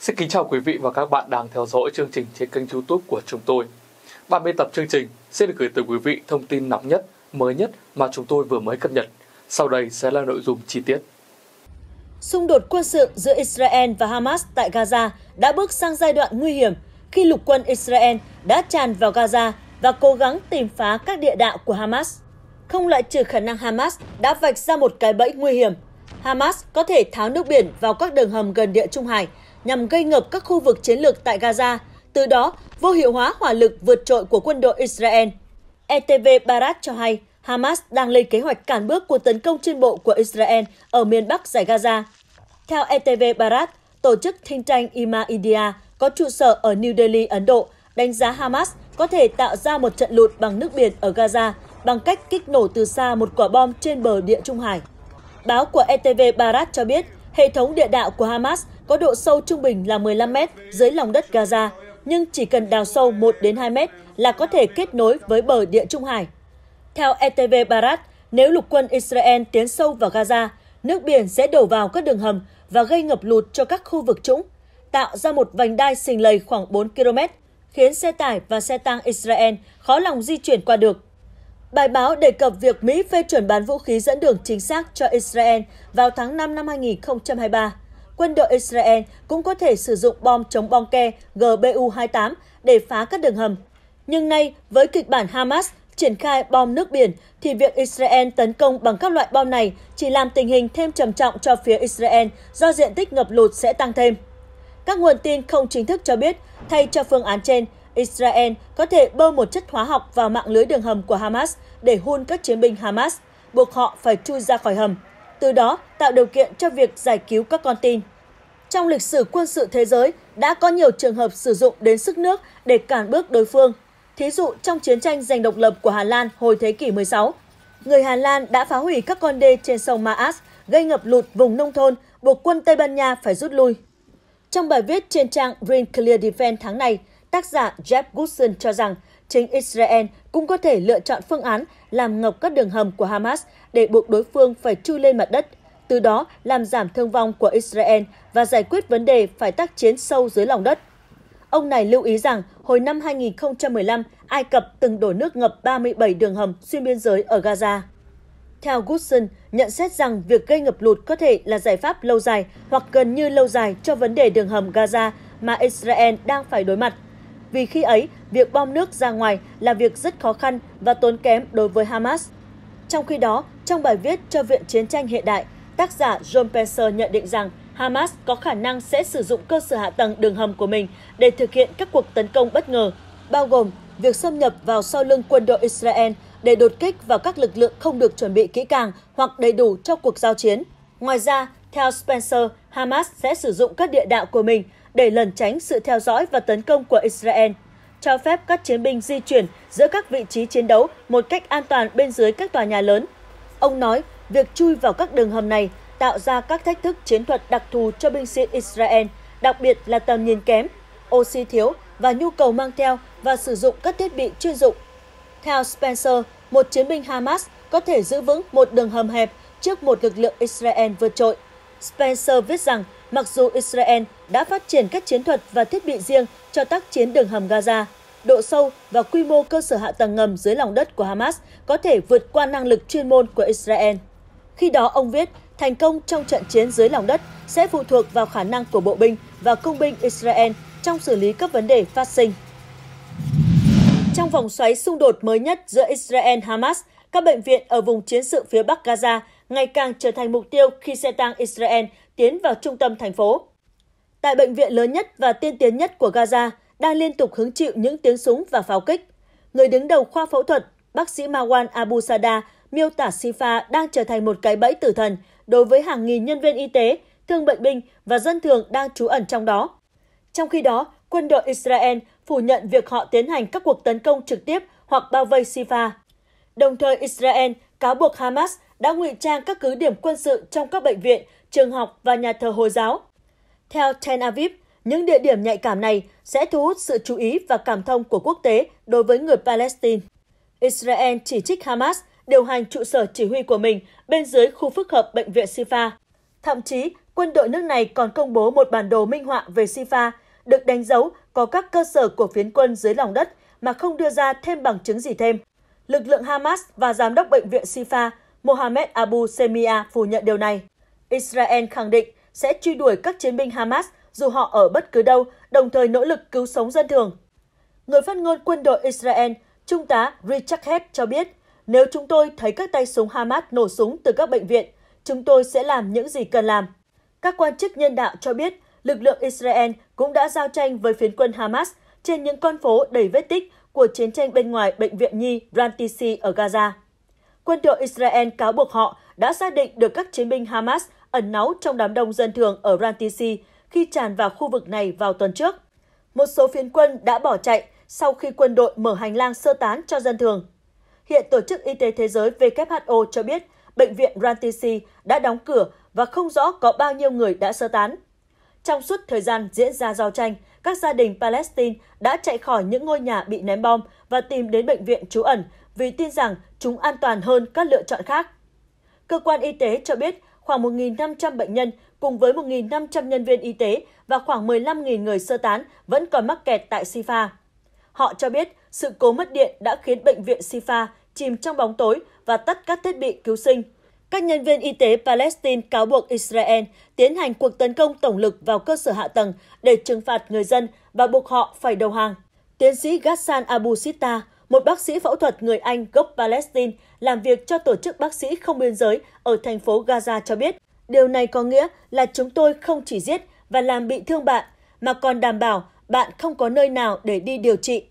Xin kính chào quý vị và các bạn đang theo dõi chương trình trên kênh youtube của chúng tôi. Bản biên tập chương trình sẽ được gửi tới quý vị thông tin nóng nhất, mới nhất mà chúng tôi vừa mới cập nhật. Sau đây sẽ là nội dung chi tiết. Xung đột quân sự giữa Israel và Hamas tại Gaza đã bước sang giai đoạn nguy hiểm khi lục quân Israel đã tràn vào Gaza và cố gắng tìm phá các địa đạo của Hamas. Không loại trừ khả năng Hamas đã vạch ra một cái bẫy nguy hiểm Hamas có thể tháo nước biển vào các đường hầm gần địa Trung Hải nhằm gây ngập các khu vực chiến lược tại Gaza, từ đó vô hiệu hóa hỏa lực vượt trội của quân đội Israel. ETV Barat cho hay Hamas đang lên kế hoạch cản bước cuộc tấn công trên bộ của Israel ở miền Bắc giải Gaza. Theo ETV Barat, tổ chức thanh tank Ima India có trụ sở ở New Delhi, Ấn Độ, đánh giá Hamas có thể tạo ra một trận lụt bằng nước biển ở Gaza bằng cách kích nổ từ xa một quả bom trên bờ địa Trung Hải. Báo của ETV Barat cho biết hệ thống địa đạo của Hamas có độ sâu trung bình là 15 mét dưới lòng đất Gaza, nhưng chỉ cần đào sâu 1 đến 2 mét là có thể kết nối với bờ địa Trung Hải. Theo ETV Barat, nếu lục quân Israel tiến sâu vào Gaza, nước biển sẽ đổ vào các đường hầm và gây ngập lụt cho các khu vực trũng, tạo ra một vành đai sình lầy khoảng 4 km, khiến xe tải và xe tăng Israel khó lòng di chuyển qua được Bài báo đề cập việc Mỹ phê chuẩn bán vũ khí dẫn đường chính xác cho Israel vào tháng 5 năm 2023. Quân đội Israel cũng có thể sử dụng bom chống bom ke GBU-28 để phá các đường hầm. Nhưng nay, với kịch bản Hamas triển khai bom nước biển, thì việc Israel tấn công bằng các loại bom này chỉ làm tình hình thêm trầm trọng cho phía Israel do diện tích ngập lụt sẽ tăng thêm. Các nguồn tin không chính thức cho biết, thay cho phương án trên, Israel có thể bơm một chất hóa học vào mạng lưới đường hầm của Hamas để hun các chiến binh Hamas, buộc họ phải chui ra khỏi hầm, từ đó tạo điều kiện cho việc giải cứu các con tin. Trong lịch sử quân sự thế giới, đã có nhiều trường hợp sử dụng đến sức nước để cản bước đối phương. Thí dụ trong chiến tranh giành độc lập của Hà Lan hồi thế kỷ 16, người Hà Lan đã phá hủy các con đê trên sông Maas, gây ngập lụt vùng nông thôn, buộc quân Tây Ban Nha phải rút lui. Trong bài viết trên trang Green Clear Defense tháng này, tác giả Jeff Goodson cho rằng chính Israel cũng có thể lựa chọn phương án làm ngập các đường hầm của Hamas để buộc đối phương phải chui lên mặt đất, từ đó làm giảm thương vong của Israel và giải quyết vấn đề phải tác chiến sâu dưới lòng đất. Ông này lưu ý rằng hồi năm 2015, Ai Cập từng đổ nước ngập 37 đường hầm xuyên biên giới ở Gaza. Theo Goodson, nhận xét rằng việc gây ngập lụt có thể là giải pháp lâu dài hoặc gần như lâu dài cho vấn đề đường hầm Gaza mà Israel đang phải đối mặt – vì khi ấy, việc bom nước ra ngoài là việc rất khó khăn và tốn kém đối với Hamas. Trong khi đó, trong bài viết cho Viện Chiến tranh Hiện đại, tác giả John Pencer nhận định rằng Hamas có khả năng sẽ sử dụng cơ sở hạ tầng đường hầm của mình để thực hiện các cuộc tấn công bất ngờ, bao gồm việc xâm nhập vào sau lưng quân đội Israel để đột kích vào các lực lượng không được chuẩn bị kỹ càng hoặc đầy đủ cho cuộc giao chiến. Ngoài ra, theo Spencer, Hamas sẽ sử dụng các địa đạo của mình để lẩn tránh sự theo dõi và tấn công của Israel, cho phép các chiến binh di chuyển giữa các vị trí chiến đấu một cách an toàn bên dưới các tòa nhà lớn. Ông nói, việc chui vào các đường hầm này tạo ra các thách thức chiến thuật đặc thù cho binh sĩ Israel, đặc biệt là tầm nhìn kém, oxy thiếu và nhu cầu mang theo và sử dụng các thiết bị chuyên dụng. Theo Spencer, một chiến binh Hamas có thể giữ vững một đường hầm hẹp trước một lực lượng Israel vượt trội. Spencer viết rằng mặc dù Israel đã phát triển các chiến thuật và thiết bị riêng cho tác chiến đường hầm Gaza, độ sâu và quy mô cơ sở hạ tầng ngầm dưới lòng đất của Hamas có thể vượt qua năng lực chuyên môn của Israel. Khi đó, ông viết, thành công trong trận chiến dưới lòng đất sẽ phụ thuộc vào khả năng của bộ binh và công binh Israel trong xử lý các vấn đề phát sinh. Trong vòng xoáy xung đột mới nhất giữa Israel-Hamas, các bệnh viện ở vùng chiến sự phía Bắc Gaza ngày càng trở thành mục tiêu khi xe tăng Israel tiến vào trung tâm thành phố. Tại bệnh viện lớn nhất và tiên tiến nhất của Gaza đang liên tục hứng chịu những tiếng súng và pháo kích. Người đứng đầu khoa phẫu thuật, bác sĩ Marwan Abu Sada miêu tả Sifa đang trở thành một cái bẫy tử thần đối với hàng nghìn nhân viên y tế, thương bệnh binh và dân thường đang trú ẩn trong đó. Trong khi đó, quân đội Israel phủ nhận việc họ tiến hành các cuộc tấn công trực tiếp hoặc bao vây Sifa. Đồng thời, Israel cáo buộc Hamas đã ngụy trang các cứ điểm quân sự trong các bệnh viện, trường học và nhà thờ Hồi giáo. Theo Tel Aviv, những địa điểm nhạy cảm này sẽ thu hút sự chú ý và cảm thông của quốc tế đối với người Palestine. Israel chỉ trích Hamas điều hành trụ sở chỉ huy của mình bên dưới khu phức hợp bệnh viện Sifa. Thậm chí, quân đội nước này còn công bố một bản đồ minh họa về Sifa, được đánh dấu có các cơ sở của phiến quân dưới lòng đất mà không đưa ra thêm bằng chứng gì thêm. Lực lượng Hamas và giám đốc bệnh viện Sifa Mohammed Abu Semia phủ nhận điều này. Israel khẳng định sẽ truy đuổi các chiến binh Hamas dù họ ở bất cứ đâu, đồng thời nỗ lực cứu sống dân thường. Người phát ngôn quân đội Israel, Trung tá Richard Head cho biết, nếu chúng tôi thấy các tay súng Hamas nổ súng từ các bệnh viện, chúng tôi sẽ làm những gì cần làm. Các quan chức nhân đạo cho biết, lực lượng Israel cũng đã giao tranh với phiến quân Hamas trên những con phố đầy vết tích của chiến tranh bên ngoài bệnh viện Nhi Rantisi ở Gaza quân đội Israel cáo buộc họ đã xác định được các chiến binh Hamas ẩn náu trong đám đông dân thường ở Rantisi khi tràn vào khu vực này vào tuần trước. Một số phiến quân đã bỏ chạy sau khi quân đội mở hành lang sơ tán cho dân thường. Hiện Tổ chức Y tế Thế giới WHO cho biết bệnh viện Rantisi đã đóng cửa và không rõ có bao nhiêu người đã sơ tán. Trong suốt thời gian diễn ra giao tranh, các gia đình Palestine đã chạy khỏi những ngôi nhà bị ném bom và tìm đến bệnh viện trú ẩn vì tin rằng chúng an toàn hơn các lựa chọn khác. Cơ quan y tế cho biết khoảng 1.500 bệnh nhân cùng với 1.500 nhân viên y tế và khoảng 15.000 người sơ tán vẫn còn mắc kẹt tại Sifa. Họ cho biết sự cố mất điện đã khiến bệnh viện Sifa chìm trong bóng tối và tắt các thiết bị cứu sinh. Các nhân viên y tế Palestine cáo buộc Israel tiến hành cuộc tấn công tổng lực vào cơ sở hạ tầng để trừng phạt người dân và buộc họ phải đầu hàng. Tiến sĩ Ghassan Abu Sita, một bác sĩ phẫu thuật người Anh gốc Palestine làm việc cho tổ chức bác sĩ không biên giới ở thành phố Gaza cho biết, điều này có nghĩa là chúng tôi không chỉ giết và làm bị thương bạn, mà còn đảm bảo bạn không có nơi nào để đi điều trị.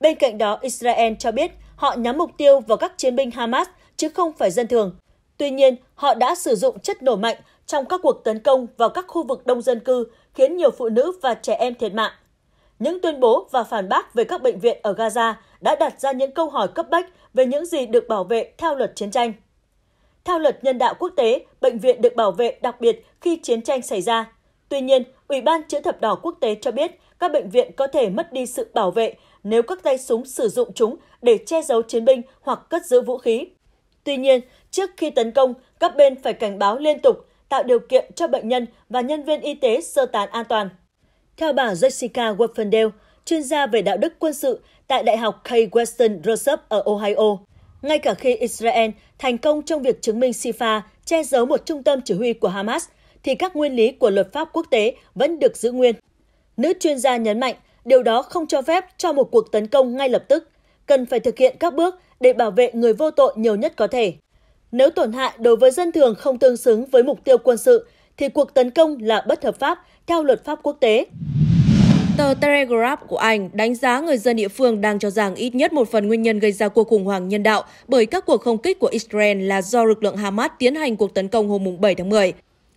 Bên cạnh đó, Israel cho biết họ nhắm mục tiêu vào các chiến binh Hamas chứ không phải dân thường. Tuy nhiên, họ đã sử dụng chất nổ mạnh trong các cuộc tấn công vào các khu vực đông dân cư, khiến nhiều phụ nữ và trẻ em thiệt mạng. Những tuyên bố và phản bác về các bệnh viện ở Gaza đã đặt ra những câu hỏi cấp bách về những gì được bảo vệ theo luật chiến tranh. Theo luật nhân đạo quốc tế, bệnh viện được bảo vệ đặc biệt khi chiến tranh xảy ra. Tuy nhiên, Ủy ban Chữ thập đỏ quốc tế cho biết các bệnh viện có thể mất đi sự bảo vệ nếu các tay súng sử dụng chúng để che giấu chiến binh hoặc cất giữ vũ khí. Tuy nhiên, trước khi tấn công, các bên phải cảnh báo liên tục, tạo điều kiện cho bệnh nhân và nhân viên y tế sơ tán an toàn. Theo bà Jessica Wolfendale, chuyên gia về đạo đức quân sự tại Đại học K. Western Reserve ở Ohio, ngay cả khi Israel thành công trong việc chứng minh Sifa che giấu một trung tâm chỉ huy của Hamas, thì các nguyên lý của luật pháp quốc tế vẫn được giữ nguyên. Nữ chuyên gia nhấn mạnh, điều đó không cho phép cho một cuộc tấn công ngay lập tức, cần phải thực hiện các bước để bảo vệ người vô tội nhiều nhất có thể. Nếu tổn hại đối với dân thường không tương xứng với mục tiêu quân sự thì cuộc tấn công là bất hợp pháp theo luật pháp quốc tế. Tờ Telegraph của Anh đánh giá người dân địa phương đang cho rằng ít nhất một phần nguyên nhân gây ra cuộc khủng hoảng nhân đạo bởi các cuộc không kích của Israel là do lực lượng Hamas tiến hành cuộc tấn công hôm 7 tháng 10.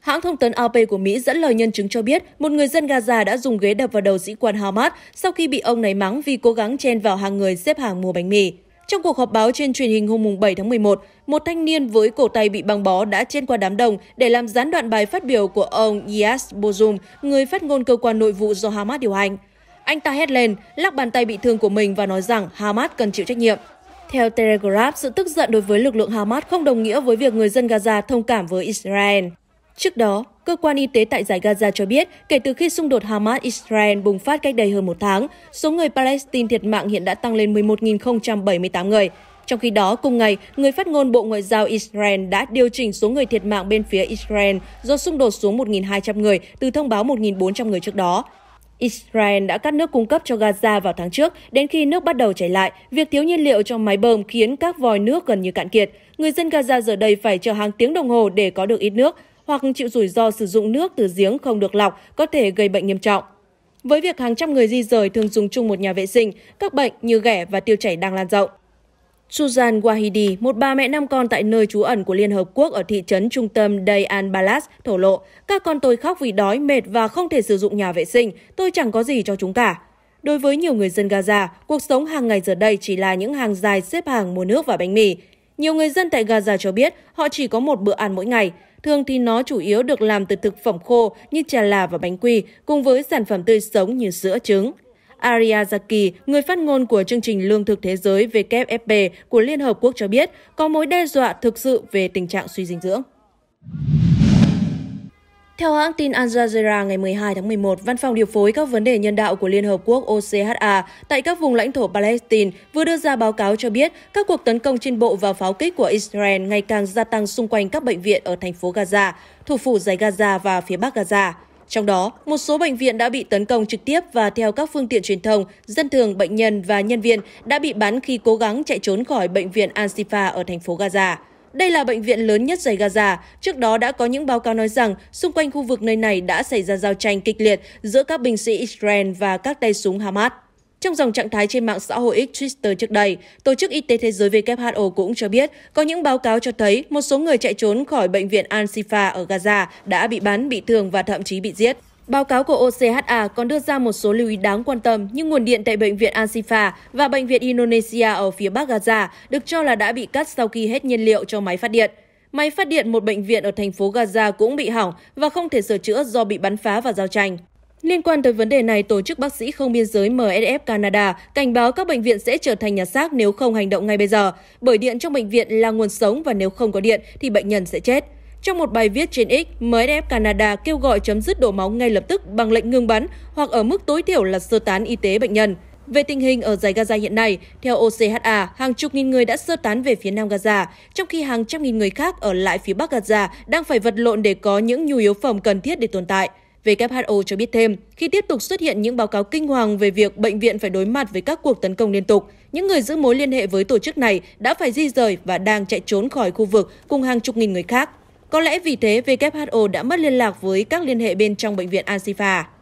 Hãng thông tấn AP của Mỹ dẫn lời nhân chứng cho biết một người dân Gaza đã dùng ghế đập vào đầu sĩ quan Hamas sau khi bị ông này mắng vì cố gắng chen vào hàng người xếp hàng mua bánh mì. Trong cuộc họp báo trên truyền hình hôm 7 tháng 11, một thanh niên với cổ tay bị băng bó đã trên qua đám đông để làm gián đoạn bài phát biểu của ông Yas Bozum, người phát ngôn cơ quan nội vụ do Hamas điều hành. Anh ta hét lên, lắc bàn tay bị thương của mình và nói rằng Hamas cần chịu trách nhiệm. Theo Telegraph, sự tức giận đối với lực lượng Hamas không đồng nghĩa với việc người dân Gaza thông cảm với Israel. Trước đó, cơ quan y tế tại giải Gaza cho biết, kể từ khi xung đột Hamas-Israel bùng phát cách đây hơn một tháng, số người Palestine thiệt mạng hiện đã tăng lên 11.078 người. Trong khi đó, cùng ngày, người phát ngôn Bộ Ngoại giao Israel đã điều chỉnh số người thiệt mạng bên phía Israel do xung đột xuống 1.200 người từ thông báo 1.400 người trước đó. Israel đã cắt nước cung cấp cho Gaza vào tháng trước, đến khi nước bắt đầu chảy lại, việc thiếu nhiên liệu trong máy bơm khiến các vòi nước gần như cạn kiệt. Người dân Gaza giờ đây phải chờ hàng tiếng đồng hồ để có được ít nước hoặc chịu rủi ro sử dụng nước từ giếng không được lọc có thể gây bệnh nghiêm trọng. Với việc hàng trăm người di rời thường dùng chung một nhà vệ sinh, các bệnh như ghẻ và tiêu chảy đang lan rộng. Susan Wahidi, một bà mẹ năm con tại nơi trú ẩn của Liên Hợp Quốc ở thị trấn trung tâm Day al Balas, thổ lộ, các con tôi khóc vì đói, mệt và không thể sử dụng nhà vệ sinh, tôi chẳng có gì cho chúng cả. Đối với nhiều người dân Gaza, cuộc sống hàng ngày giờ đây chỉ là những hàng dài xếp hàng mua nước và bánh mì. Nhiều người dân tại Gaza cho biết họ chỉ có một bữa ăn mỗi ngày, Thường thì nó chủ yếu được làm từ thực phẩm khô như trà là và bánh quy, cùng với sản phẩm tươi sống như sữa trứng. Ariazaki, người phát ngôn của chương trình Lương thực Thế giới WFP của Liên Hợp Quốc cho biết có mối đe dọa thực sự về tình trạng suy dinh dưỡng. Theo hãng tin Al Jazeera ngày 12 tháng 11, Văn phòng điều phối các vấn đề nhân đạo của Liên Hợp Quốc OCHA tại các vùng lãnh thổ Palestine vừa đưa ra báo cáo cho biết các cuộc tấn công trên bộ và pháo kích của Israel ngày càng gia tăng xung quanh các bệnh viện ở thành phố Gaza, thủ phủ giải Gaza và phía bắc Gaza. Trong đó, một số bệnh viện đã bị tấn công trực tiếp và theo các phương tiện truyền thông, dân thường, bệnh nhân và nhân viên đã bị bắn khi cố gắng chạy trốn khỏi bệnh viện Al-Shifa ở thành phố Gaza. Đây là bệnh viện lớn nhất giải Gaza. Trước đó đã có những báo cáo nói rằng xung quanh khu vực nơi này đã xảy ra giao tranh kịch liệt giữa các binh sĩ Israel và các tay súng Hamas. Trong dòng trạng thái trên mạng xã hội X Twitter trước đây, Tổ chức Y tế Thế giới WHO cũng cho biết có những báo cáo cho thấy một số người chạy trốn khỏi bệnh viện Al-Shifa ở Gaza đã bị bắn, bị thương và thậm chí bị giết. Báo cáo của OCHA còn đưa ra một số lưu ý đáng quan tâm như nguồn điện tại bệnh viện Al-Shifa và bệnh viện Indonesia ở phía Bắc Gaza được cho là đã bị cắt sau khi hết nhiên liệu cho máy phát điện. Máy phát điện một bệnh viện ở thành phố Gaza cũng bị hỏng và không thể sửa chữa do bị bắn phá và giao tranh. Liên quan tới vấn đề này, Tổ chức Bác sĩ Không Biên giới MSF Canada cảnh báo các bệnh viện sẽ trở thành nhà xác nếu không hành động ngay bây giờ, bởi điện trong bệnh viện là nguồn sống và nếu không có điện thì bệnh nhân sẽ chết. Trong một bài viết trên X, MSF Canada kêu gọi chấm dứt đổ máu ngay lập tức bằng lệnh ngừng bắn hoặc ở mức tối thiểu là sơ tán y tế bệnh nhân. Về tình hình ở giải Gaza hiện nay, theo OCHA, hàng chục nghìn người đã sơ tán về phía nam Gaza, trong khi hàng trăm nghìn người khác ở lại phía bắc Gaza đang phải vật lộn để có những nhu yếu phẩm cần thiết để tồn tại. WHO cho biết thêm, khi tiếp tục xuất hiện những báo cáo kinh hoàng về việc bệnh viện phải đối mặt với các cuộc tấn công liên tục, những người giữ mối liên hệ với tổ chức này đã phải di rời và đang chạy trốn khỏi khu vực cùng hàng chục nghìn người khác. Có lẽ vì thế WHO đã mất liên lạc với các liên hệ bên trong bệnh viện Asifa.